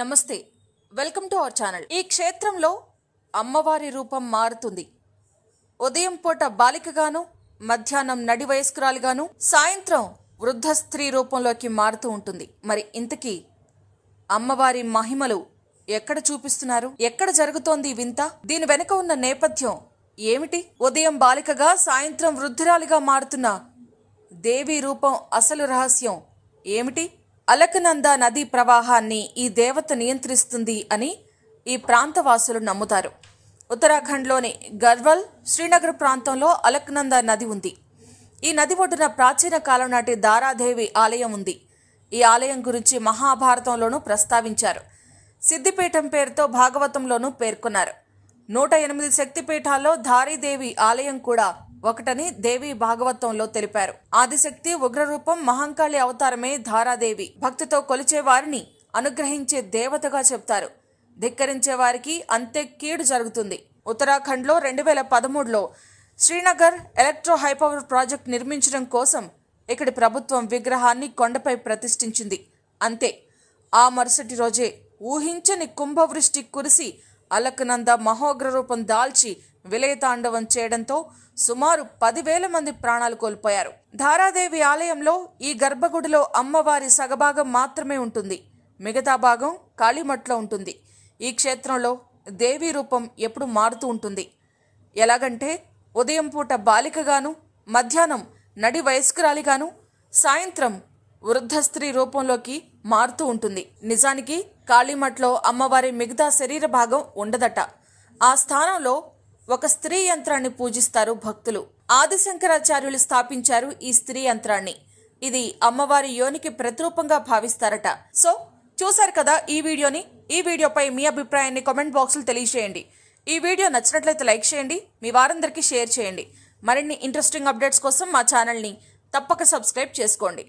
నమస్తే welcome to our channel ఈ క్షేత్రంలో అమ్మవారి రూపం మారుతుంది ఉదయం పూట బాలికగాను మధ్యాహ్నం నడి వయస్కురాలుగాను సాయంత్రం వృద్ధ స్త్రీ రూపంలోకి మారుతూ ఉంటుంది మరి ఇంతకీ అమ్మవారి మహిమలు ఎక్కడ చూపిస్తున్నారు ఎక్కడ జరుగుతోంది వింత దీని వెనుక ఉన్న నేపథ్యం ఏమిటి ఉదయం బాలికగా సాయంత్రం వృద్ధురాలుగా మారుతున్న దేవి రూపం అసలు రహస్యం ఏమిటి అలకనంద నదీ ప్రవాహాన్ని ఈ దేవత నియంత్రిస్తుంది అని ఈ ప్రాంతవాసులు నమ్ముతారు ఉత్తరాఖండ్లోని గర్వల్ శ్రీనగర్ ప్రాంతంలో అలక్నంద నది ఉంది ఈ నది ఒడ్డున ప్రాచీన కాలం నాటి దారాదేవి ఆలయం ఉంది ఈ ఆలయం గురించి మహాభారతంలోనూ ప్రస్తావించారు సిద్ధిపీఠం పేరుతో భాగవతంలోనూ పేర్కొన్నారు నూట ఎనిమిది శక్తిపీఠాల్లో ధారీదేవి ఆలయం కూడా ఒకటని దేవి భాగవతంలో తెలిపారు ఆదిశక్తి ఉగ్రరూపం మహంకాళి అవతారమే ధారాదేవి భక్తితో కొలిచే వారిని అనుగ్రహించే దేవతగా చెప్తారు ధిక్కరించే వారికి అంతే కీడు జరుగుతుంది ఉత్తరాఖండ్లో రెండు వేల పదమూడులో శ్రీనగర్ ఎలక్ట్రో హైపవర్ ప్రాజెక్ట్ నిర్మించడం కోసం ఇక్కడి ప్రభుత్వం విగ్రహాన్ని కొండపై ప్రతిష్ఠించింది అంతే ఆ మరుసటి రోజే ఊహించని కుంభవృష్టి కురిసి అలకనంద మహోగ్ర రూపం దాల్చి విలయతాండవం చేయడంతో సుమారు పదివేల మంది ప్రాణాలు కోల్పోయారు ధారాదేవి ఆలయంలో ఈ గర్భగుడిలో అమ్మవారి సగభాగం మాత్రమే ఉంటుంది మిగతా భాగం కాళీమట్లో ఉంటుంది ఈ క్షేత్రంలో దేవి రూపం ఎప్పుడు మారుతూ ఉంటుంది ఎలాగంటే ఉదయం పూట బాలికగాను మధ్యాహ్నం నడి వయస్కురాలిగాను సాయంత్రం వృద్ధ స్త్రీ రూపంలోకి మారుతూ ఉంటుంది నిజానికి కాళీమట్లో అమ్మవారి మిగతా శరీర భాగం ఉండదట ఆ స్థానంలో ఒక స్త్రీ యంత్రాన్ని పూజిస్తారు భక్తులు ఆదిశంకరాచార్యులు స్థాపించారు ఈ స్త్రీ యంత్రాన్ని ఇది అమ్మవారి యోనికి ప్రతిరూపంగా భావిస్తారట సో చూశారు కదా ఈ వీడియోని ఈ వీడియోపై మీ అభిప్రాయాన్ని కామెంట్ బాక్స్లో తెలియజేయండి ఈ వీడియో నచ్చినట్లయితే లైక్ చేయండి మీ వారందరికీ షేర్ చేయండి మరిన్ని ఇంట్రెస్టింగ్ అప్డేట్స్ కోసం మా ఛానల్ని తప్పక సబ్స్క్రైబ్ చేసుకోండి